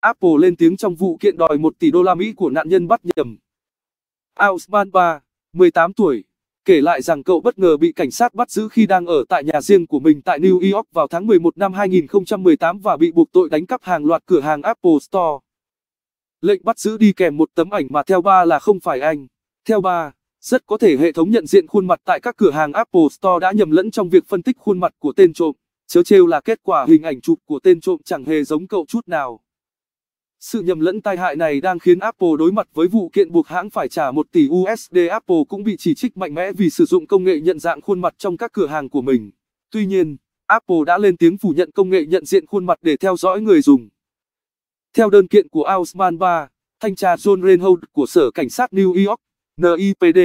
Apple lên tiếng trong vụ kiện đòi 1 tỷ đô la Mỹ của nạn nhân bắt nhầm. Ausman Ba, 18 tuổi, kể lại rằng cậu bất ngờ bị cảnh sát bắt giữ khi đang ở tại nhà riêng của mình tại New York vào tháng 11 năm 2018 và bị buộc tội đánh cắp hàng loạt cửa hàng Apple Store. Lệnh bắt giữ đi kèm một tấm ảnh mà theo ba là không phải anh. Theo ba, rất có thể hệ thống nhận diện khuôn mặt tại các cửa hàng Apple Store đã nhầm lẫn trong việc phân tích khuôn mặt của tên trộm. Chớ trêu là kết quả hình ảnh chụp của tên trộm chẳng hề giống cậu chút nào. Sự nhầm lẫn tai hại này đang khiến Apple đối mặt với vụ kiện buộc hãng phải trả 1 tỷ USD. Apple cũng bị chỉ trích mạnh mẽ vì sử dụng công nghệ nhận dạng khuôn mặt trong các cửa hàng của mình. Tuy nhiên, Apple đã lên tiếng phủ nhận công nghệ nhận diện khuôn mặt để theo dõi người dùng. Theo đơn kiện của Ausman 3, thanh tra John Reinhold của Sở Cảnh sát New York, NIPD,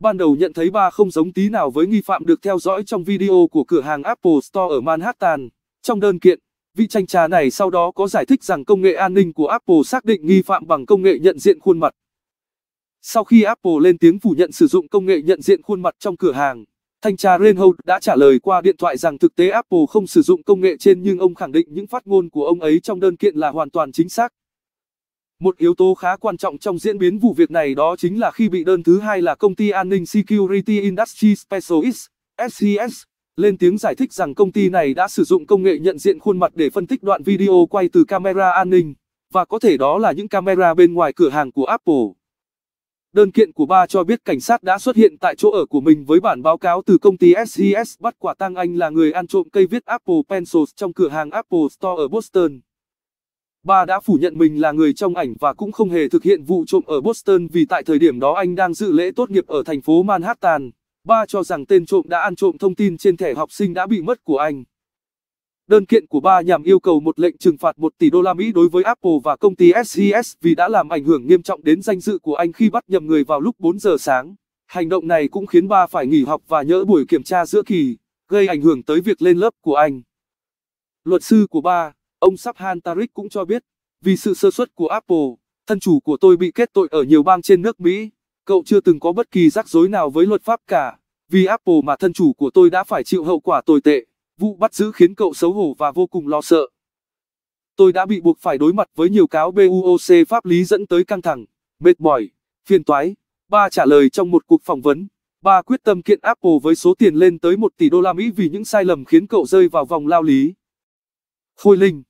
ban đầu nhận thấy ba không giống tí nào với nghi phạm được theo dõi trong video của cửa hàng Apple Store ở Manhattan. Trong đơn kiện, Vị tranh trà này sau đó có giải thích rằng công nghệ an ninh của Apple xác định nghi phạm bằng công nghệ nhận diện khuôn mặt. Sau khi Apple lên tiếng phủ nhận sử dụng công nghệ nhận diện khuôn mặt trong cửa hàng, thanh tra Reinhold đã trả lời qua điện thoại rằng thực tế Apple không sử dụng công nghệ trên nhưng ông khẳng định những phát ngôn của ông ấy trong đơn kiện là hoàn toàn chính xác. Một yếu tố khá quan trọng trong diễn biến vụ việc này đó chính là khi bị đơn thứ hai là công ty an ninh Security Industry Specialist, SCS, lên tiếng giải thích rằng công ty này đã sử dụng công nghệ nhận diện khuôn mặt để phân tích đoạn video quay từ camera an ninh, và có thể đó là những camera bên ngoài cửa hàng của Apple. Đơn kiện của ba cho biết cảnh sát đã xuất hiện tại chỗ ở của mình với bản báo cáo từ công ty SES bắt quả tang anh là người ăn trộm cây viết Apple Pencils trong cửa hàng Apple Store ở Boston. Ba đã phủ nhận mình là người trong ảnh và cũng không hề thực hiện vụ trộm ở Boston vì tại thời điểm đó anh đang dự lễ tốt nghiệp ở thành phố Manhattan. Ba cho rằng tên trộm đã ăn trộm thông tin trên thẻ học sinh đã bị mất của anh. Đơn kiện của ba nhằm yêu cầu một lệnh trừng phạt 1 tỷ đô la Mỹ đối với Apple và công ty SES vì đã làm ảnh hưởng nghiêm trọng đến danh dự của anh khi bắt nhầm người vào lúc 4 giờ sáng. Hành động này cũng khiến ba phải nghỉ học và nhỡ buổi kiểm tra giữa kỳ, gây ảnh hưởng tới việc lên lớp của anh. Luật sư của ba, ông Sabhan Tarik cũng cho biết, vì sự sơ suất của Apple, thân chủ của tôi bị kết tội ở nhiều bang trên nước Mỹ cậu chưa từng có bất kỳ rắc rối nào với luật pháp cả, vì Apple mà thân chủ của tôi đã phải chịu hậu quả tồi tệ, vụ bắt giữ khiến cậu xấu hổ và vô cùng lo sợ. Tôi đã bị buộc phải đối mặt với nhiều cáo BUOC pháp lý dẫn tới căng thẳng, mệt mỏi, phiền toái. Ba trả lời trong một cuộc phỏng vấn, ba quyết tâm kiện Apple với số tiền lên tới 1 tỷ đô la Mỹ vì những sai lầm khiến cậu rơi vào vòng lao lý. Khôi Linh